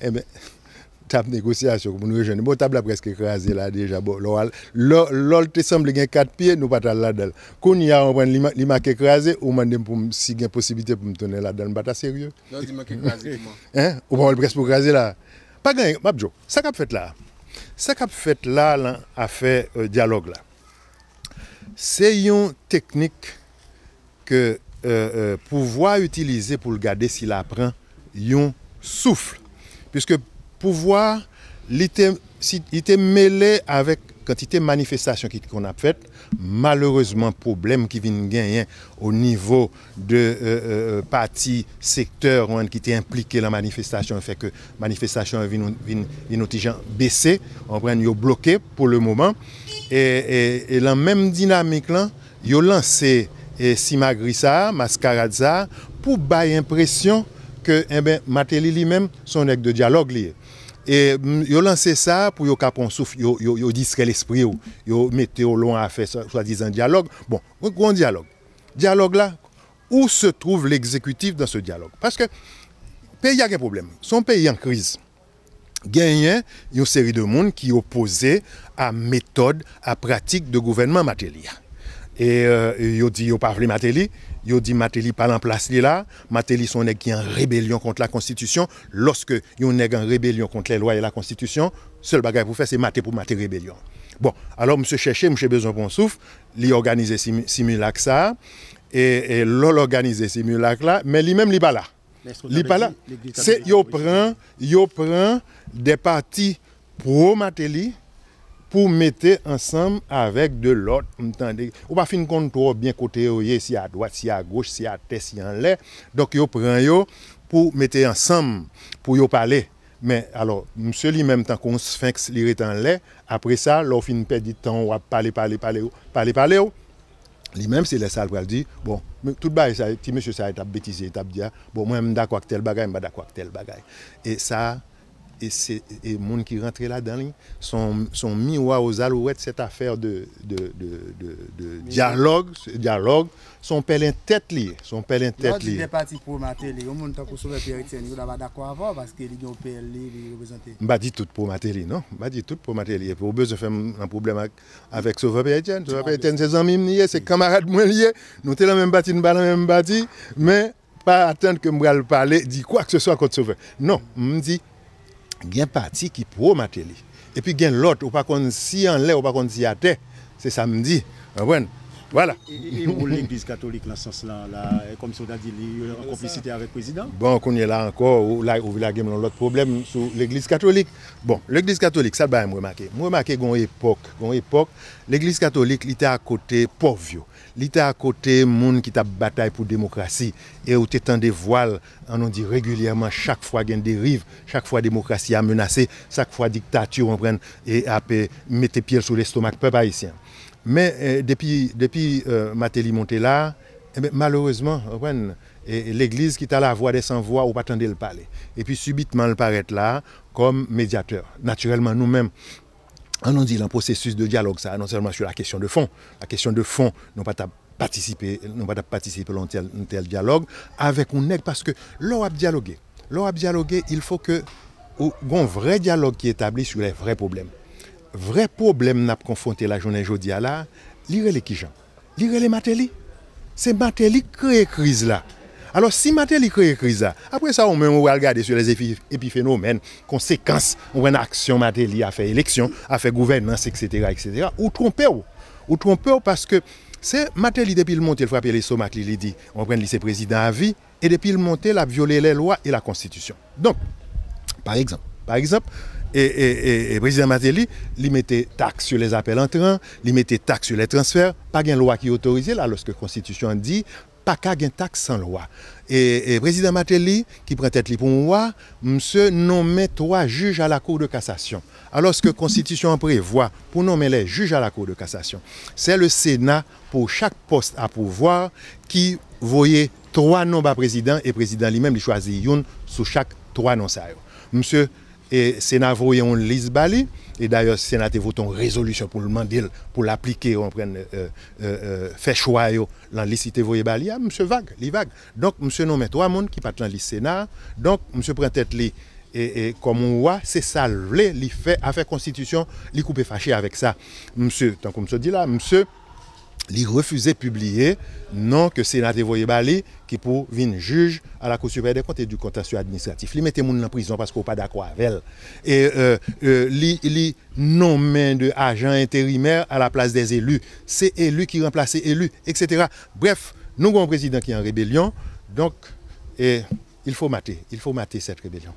Eh bien, table négociation pour nous rejoindre. Bon, table a presque écrasé là déjà. Bon, l'ol te semble qu'il y a quatre pieds, nous pas là-dedans. Quand il y a un marque écrasé, ou demande pour si il y a possibilité pour me tourner là-dedans. Pas sérieux. Non, il marque écrasé Hein Ou pas presque écrasé là. Pas gagné, Mabjo. Ça qu'a fait là. Ça qu'a fait là, là a fait euh, dialogue là. C'est une technique que euh, euh, pouvoir utiliser pour le garder s'il apprend. yon souffle. Piske pouvoar li te mele avèk kantite manifestasyon ki kon ap fèt, maloreseman poublem ki vin genyen euh, euh, euh, ou nivou de pati sektèr ou an ki te implike la manifestasyon, fèk manifestation vin otijan bese ou an yo bloke pou le mouman. E lan menm dinamik lan yo lanse Simagri sa, Maskara za pou baye impresyon Eh Matelili menm son ek de diyalog li e. E yo lanse sa pou yo kaponsouf yo diskre l'esprit yo. Yo meteo lon a fe soa dizan diyalog. Bon, kon diyalog. Dyalog la, ou se trouve l'exekutif dan se diyalog. Paske, pe y a ke problem. Son pe y an kriz. Genyen yo seri de moun ki yo pose a metode, a pratik de gouvenman Matelili ya. E, e yo di yo pafli Matéli, yo di Matéli pa lan plas li la, Matéli son ek yon rebelyon kont la konstitisyon, loske yon ek yon rebelyon kont le loy la konstitisyon, sol bagay pou fè, se Maté pou Maté rebelyon. Bon, alò mse Cheche, mse Bezon Ponsouf, li organize simulak sa, e lò e, l'organize simulak la, me li mèm li bala. Li bala, se yo pran, yo pran de pati pro Matéli, pou mette ansam avek de lot mtande. Ou pa fin kontro, bin kote yo ye si a dwat, si a goch, si a tes, si an le. Dok yo pran yo pou mette ansam, pou yo pale. Men, alo, mse li menm tan kon sfenks li re tan le, apre sa, lo fin pedi tan wap pale pale pale yo. Li menm se le sal pral di, bon, tout ba yi sa, ti mse sa etab betize etab diya, bon, mwen mda kwa ktel bagay, mba da kwa ktel bagay. E sa... E moun ki rentre la dan li, son miwa ou zal ou wet set afer de diyalog, son pelen tet li. Mba di tout pou mater li, non? Mba di tout pou mater li. Poube se fèm an problem avèk souve periten. Souve periten se zanmim liye, se kamarad mwen liye, nou tè la mèm bati, nou balan mèm bati, mè, pa atènd ke mbèl pale, di kwa kè se so akot souve. Non, mdi... gen pati ki pou mateli. E pi gen lot, ou pa konsi anle, ou pa konsi ate. Se samdi, anwen. E ou l'Eglise katholik la sens lan la, komis yon da di li yon akomplicite avèk prezident? Bon, konye la ankor, ou la gem loun lòt problem sou l'Eglise katholik. Bon, l'Eglise katholik, sa ba mwemake, mwemake goun epok, goun epok, l'Eglise katholik li te akote povyo, li te akote moun ki tap batay pou demokrasi, e ou te tende voal, anon di regulyèman, chak fwa gen deriv, chak fwa demokrasi a menase, chak fwa diktatür anpren, e ap mette piel sou l'estomak pe païsyen. Mè depi m'a teli monte eh la, maloureseman, l'eglise ki ta la vwa de san vwa ou pa tande l'pale. E pi subitman l'parete la kom mediateur. Naturellman nou mèm, anon di lan prosesus de diyalogue sa, anon seman sou la kèsyon de fon. La kèsyon de fon, nou pata patisipe l'on tel diyalogue, avèk ou nèk, paske lò ap diyalogue, lò ap diyalogue, il fò ke ou gon vre diyalogue ki etabli sou lè vre probleme. vre problem nap konfonte la jounen jodi ala, li re le ki jan? Li re le mateli? Se mateli kreye kriz la. Alors si mateli kreye kriz la, apre sa ou men ou al gade sou les epifenomen konsekans ou en aksyon mateli a fe eleksyon, a fe gouvennans, etc. Ou tronpe ou. Ou tronpe ou paske se mateli depil monte l frape le somak li li di, ou repren li se prezident avi, e depil monte la viole le lwa e la konstitusyon. Donk, par ekzamp, par ekzamp, E, e, e, e prezident Mateli li mette taks yo le apel anteran, li mette taks yo le transfer, pa gen lwa ki otorize la loske konstitusyon di, pa ka gen taks san lwa. E prezident Mateli ki prentet li pou mouwa, mse nonme 3 juj a la kou de kasasyon. A loske konstitusyon prevoi pou nonme le juj a la kou de kasasyon, se le sena pou chak post a pouvoi ki voye 3 nonba prezident, e prezident li men li chwazi yon sou chak 3 non sa evo. Mse... E sena voyon lis bali, e d'ayos sena te voton rezolusyon pou l'man dil, pou l'aplike ou an pren euh, euh, euh, fè chwayo lan lisite voye bali, ya ah, mse vague, li vague. Donk mse nou men 3 moun ki pat lan lis sena, donk mse pren tèt li, e komon wwa, se sal vle li fè a fè konstitusyon, li koupe faché avek sa. Mse, tankou mse di la, mse, il refusait de publier non que c'est la dévoyé Bali qui pour venir juge à la Cour supérieure des comptes et du contentieux administratif. Il mettait monde en prison parce qu'on pas d'accord avec elle. Et euh, euh, il, de agent intérimaire à la place des élus. C'est élus qui les élus, etc. Bref, nous avons un président qui est en rébellion. Donc, il faut mater, il faut mater cette rébellion.